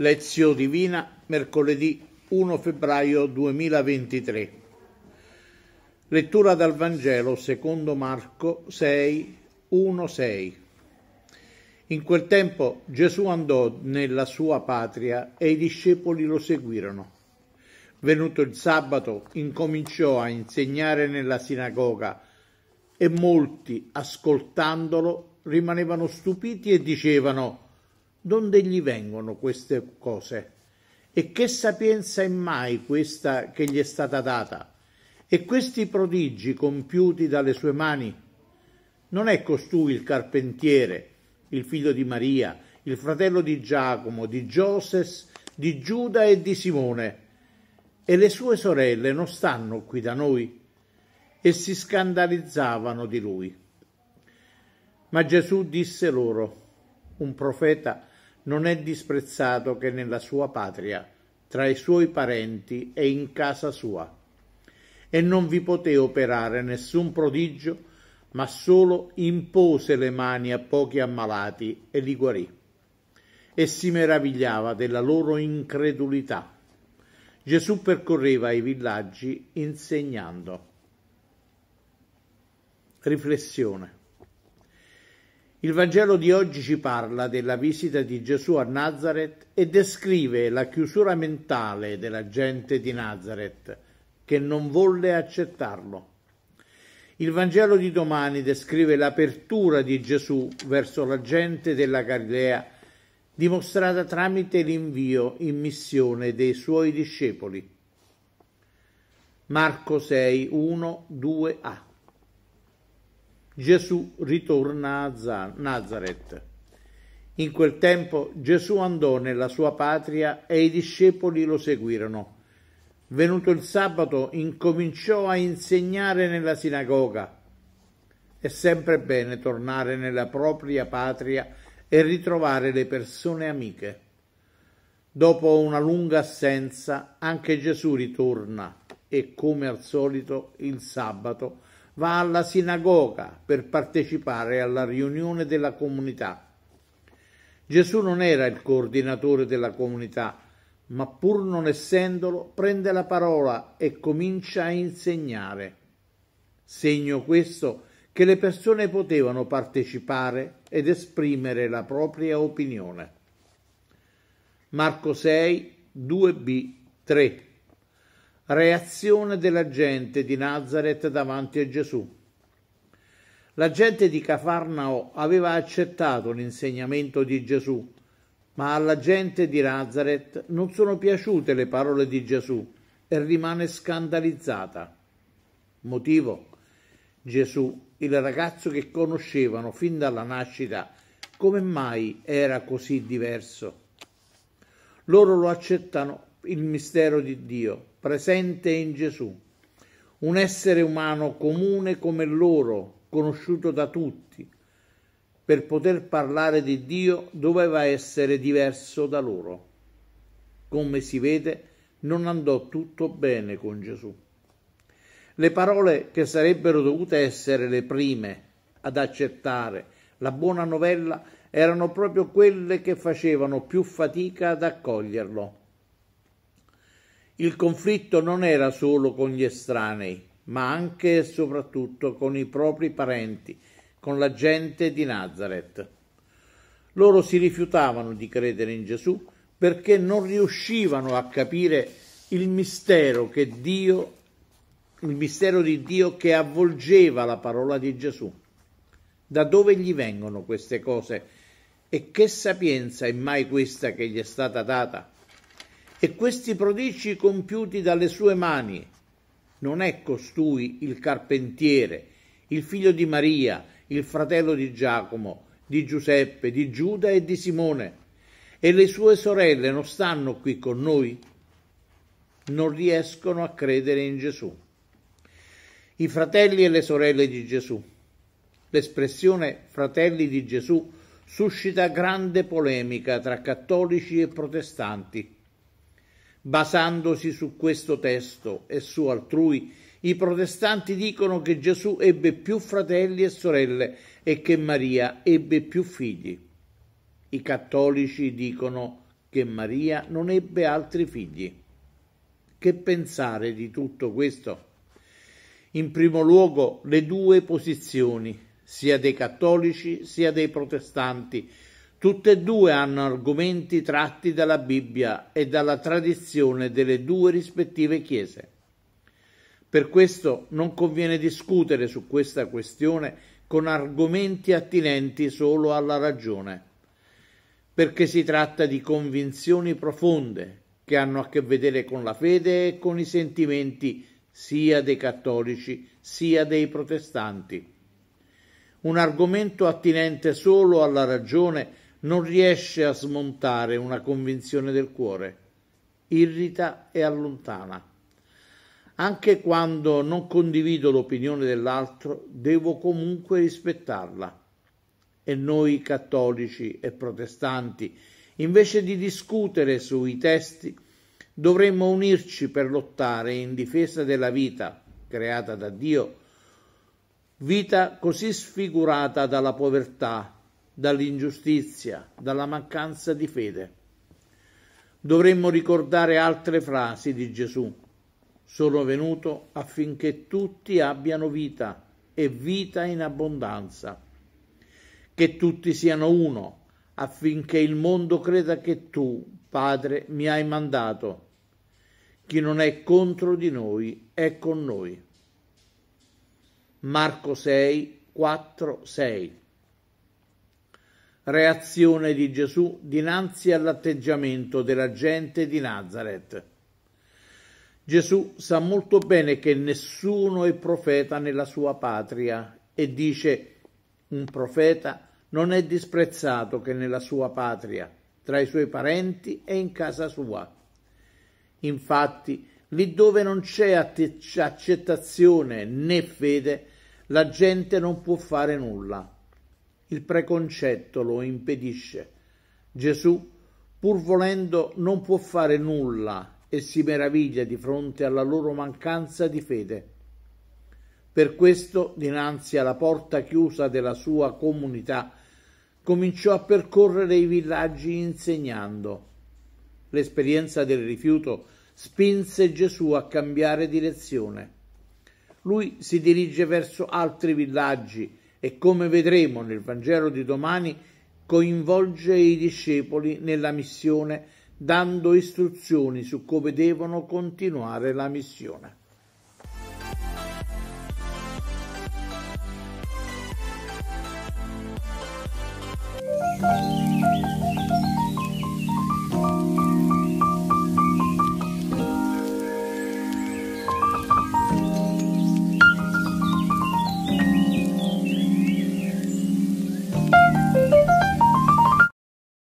Lezione Divina, mercoledì 1 febbraio 2023. Lettura dal Vangelo secondo Marco 6, 1, 6. In quel tempo Gesù andò nella sua patria e i discepoli lo seguirono. Venuto il sabato, incominciò a insegnare nella sinagoga e molti, ascoltandolo, rimanevano stupiti e dicevano donde gli vengono queste cose? E che sapienza è mai questa che gli è stata data? E questi prodigi compiuti dalle sue mani? Non è costui il carpentiere, il figlio di Maria, il fratello di Giacomo, di Gioses, di Giuda e di Simone. E le sue sorelle non stanno qui da noi? E si scandalizzavano di lui. Ma Gesù disse loro, un profeta non è disprezzato che nella sua patria, tra i suoi parenti e in casa sua. E non vi poté operare nessun prodigio, ma solo impose le mani a pochi ammalati e li guarì. E si meravigliava della loro incredulità. Gesù percorreva i villaggi insegnando. Riflessione. Il Vangelo di oggi ci parla della visita di Gesù a Nazareth e descrive la chiusura mentale della gente di Nazareth che non volle accettarlo. Il Vangelo di domani descrive l'apertura di Gesù verso la gente della Galilea dimostrata tramite l'invio in missione dei suoi discepoli. Marco 6, 1, 2a Gesù ritorna a Nazareth. In quel tempo Gesù andò nella sua patria e i discepoli lo seguirono. Venuto il sabato incominciò a insegnare nella sinagoga. È sempre bene tornare nella propria patria e ritrovare le persone amiche. Dopo una lunga assenza anche Gesù ritorna e come al solito il sabato va alla sinagoga per partecipare alla riunione della comunità. Gesù non era il coordinatore della comunità, ma pur non essendolo prende la parola e comincia a insegnare. Segno questo che le persone potevano partecipare ed esprimere la propria opinione. Marco 6, 2b, 3 reazione della gente di Nazareth davanti a Gesù. La gente di Cafarnao aveva accettato l'insegnamento di Gesù, ma alla gente di Nazareth non sono piaciute le parole di Gesù e rimane scandalizzata. Motivo? Gesù, il ragazzo che conoscevano fin dalla nascita, come mai era così diverso? Loro lo accettano il mistero di Dio, presente in Gesù, un essere umano comune come loro, conosciuto da tutti. Per poter parlare di Dio doveva essere diverso da loro. Come si vede, non andò tutto bene con Gesù. Le parole che sarebbero dovute essere le prime ad accettare la buona novella erano proprio quelle che facevano più fatica ad accoglierlo il conflitto non era solo con gli estranei, ma anche e soprattutto con i propri parenti, con la gente di Nazareth. Loro si rifiutavano di credere in Gesù perché non riuscivano a capire il mistero che Dio il mistero di Dio che avvolgeva la parola di Gesù. Da dove gli vengono queste cose? E che sapienza è mai questa che gli è stata data? e questi prodigi compiuti dalle sue mani. Non è costui il carpentiere, il figlio di Maria, il fratello di Giacomo, di Giuseppe, di Giuda e di Simone. E le sue sorelle non stanno qui con noi? Non riescono a credere in Gesù. I fratelli e le sorelle di Gesù. L'espressione fratelli di Gesù suscita grande polemica tra cattolici e protestanti. Basandosi su questo testo e su altrui, i protestanti dicono che Gesù ebbe più fratelli e sorelle e che Maria ebbe più figli. I cattolici dicono che Maria non ebbe altri figli. Che pensare di tutto questo? In primo luogo le due posizioni, sia dei cattolici sia dei protestanti, Tutte e due hanno argomenti tratti dalla Bibbia e dalla tradizione delle due rispettive chiese. Per questo non conviene discutere su questa questione con argomenti attinenti solo alla ragione, perché si tratta di convinzioni profonde che hanno a che vedere con la fede e con i sentimenti sia dei cattolici sia dei protestanti. Un argomento attinente solo alla ragione non riesce a smontare una convinzione del cuore, irrita e allontana. Anche quando non condivido l'opinione dell'altro, devo comunque rispettarla. E noi cattolici e protestanti, invece di discutere sui testi, dovremmo unirci per lottare in difesa della vita creata da Dio, vita così sfigurata dalla povertà, dall'ingiustizia, dalla mancanza di fede. Dovremmo ricordare altre frasi di Gesù. Sono venuto affinché tutti abbiano vita e vita in abbondanza. Che tutti siano uno, affinché il mondo creda che tu, Padre, mi hai mandato. Chi non è contro di noi è con noi. Marco 6, 4, 6 reazione di Gesù dinanzi all'atteggiamento della gente di Nazareth. Gesù sa molto bene che nessuno è profeta nella sua patria e dice un profeta non è disprezzato che nella sua patria, tra i suoi parenti e in casa sua. Infatti, lì dove non c'è accettazione né fede, la gente non può fare nulla il preconcetto lo impedisce. Gesù, pur volendo, non può fare nulla e si meraviglia di fronte alla loro mancanza di fede. Per questo, dinanzi alla porta chiusa della sua comunità, cominciò a percorrere i villaggi insegnando. L'esperienza del rifiuto spinse Gesù a cambiare direzione. Lui si dirige verso altri villaggi e come vedremo nel Vangelo di domani coinvolge i discepoli nella missione dando istruzioni su come devono continuare la missione.